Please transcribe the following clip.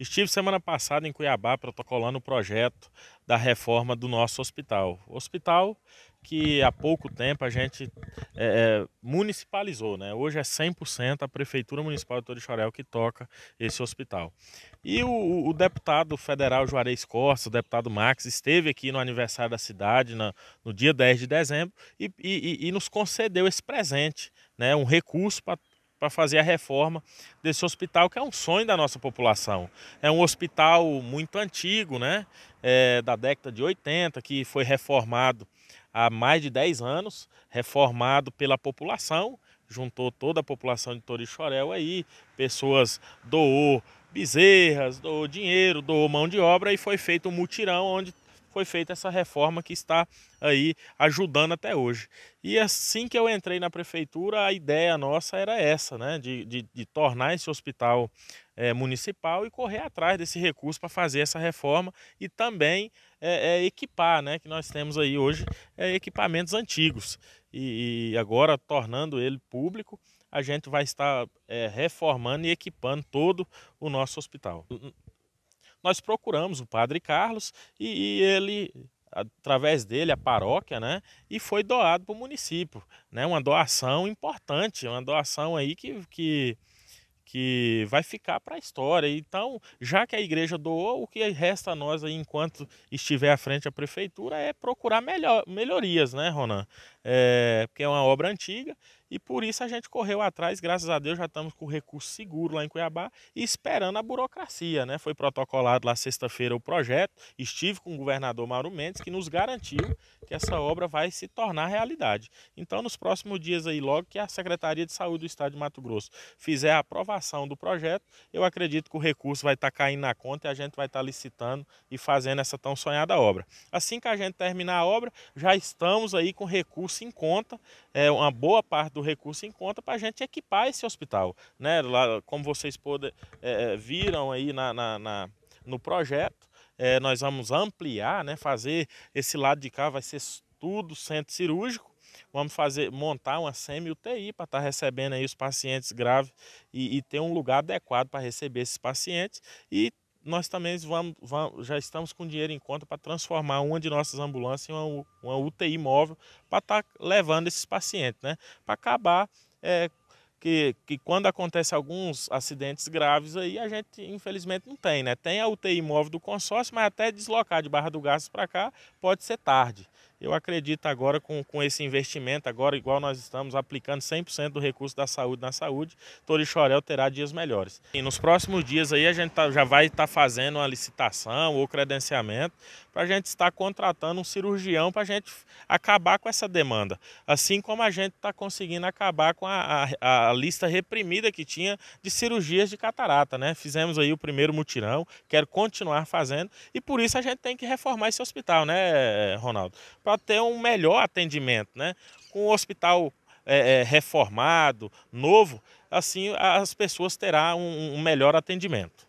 Estive semana passada em Cuiabá protocolando o projeto da reforma do nosso hospital. O hospital que há pouco tempo a gente é, é municipalizou, né? Hoje é 100% a Prefeitura Municipal de Torixoréu que toca esse hospital. E o, o, deputado federal Juarez Costa, o deputado Max, esteve aqui no aniversário da cidade, na, no dia 10 de dezembro, e, e, e nos concedeu esse presente, né? Um recurso para para fazer a reforma desse hospital, que é um sonho da nossa população. É um hospital muito antigo, né? É, da década de 80, que foi reformado há mais de 10 anos, reformado pela população, juntou toda a população de Torixoréu aí, pessoas doou bezerras, doou dinheiro, doou mão de obra e foi feito um mutirão onde foi feita essa reforma que está aí ajudando até hoje. E assim que eu entrei na prefeitura, a ideia nossa era essa, né? De, de, de tornar esse hospital é, municipal e correr atrás desse recurso para fazer essa reforma e também é, é, equipar, né? Que nós temos aí hoje é, equipamentos antigos. E, e, agora, tornando ele público, a gente vai estar é, reformando e equipando todo o nosso hospital nós procuramos o padre Carlos e, e ele através dele a paróquia, né? E foi doado para o município, né? Uma doação importante, uma doação aí que, que, que vai ficar para a história. Então, já que a igreja doou, o que resta a nós aí enquanto estiver à frente da prefeitura é procurar melhor, melhorias, né, Ronan? é, porque é uma obra antiga e por isso a gente correu atrás, graças a Deus já estamos com recurso seguro lá em Cuiabá e esperando a burocracia, né? Foi protocolado lá sexta-feira o projeto, estive com o governador Mauro Mendes que nos garantiu que essa obra vai se tornar realidade. Então, nos próximos dias aí, logo que a Secretaria de Saúde do Estado de Mato Grosso fizer a aprovação do projeto, eu acredito que o recurso vai estar caindo na conta e a gente vai estar licitando e fazendo essa tão sonhada obra. Assim que a gente terminar a obra, já estamos aí com recurso recurso em conta, é, uma boa parte do recurso em conta para a gente equipar esse hospital. Né? Lá, como vocês pode, é, é, viram aí na, na, na no projeto, é, nós vamos ampliar, né, fazer esse lado de cá vai ser tudo centro cirúrgico. Vamos fazer montar uma semi-UTI para estar tá recebendo aí os pacientes graves e, e ter um lugar adequado para receber esses pacientes e nós também vamos, vamos, já estamos com dinheiro em conta para transformar uma de nossas ambulâncias em uma, uma UTI móvel para estar tá levando esses pacientes, né? Para acabar é, que, que quando acontece alguns acidentes graves aí a gente infelizmente não tem, né? Tem a UTI móvel do consórcio, mas até deslocar de Barra do Garças para cá pode ser tarde. Eu acredito agora com, com esse investimento, agora igual nós estamos aplicando 100% do recurso da saúde na saúde, Torichorel terá dias melhores. E nos próximos dias aí a gente tá, já vai estar tá fazendo uma licitação ou credenciamento para a gente estar contratando um cirurgião para a gente acabar com essa demanda. Assim como a gente está conseguindo acabar com a, a, a, lista reprimida que tinha de cirurgias de catarata, né? Fizemos aí o primeiro mutirão, quero continuar fazendo e por isso a gente tem que reformar esse hospital, né, Ronaldo? Para ter um melhor atendimento, né? Com o hospital é, é, reformado, novo, assim as pessoas terão um, um melhor atendimento.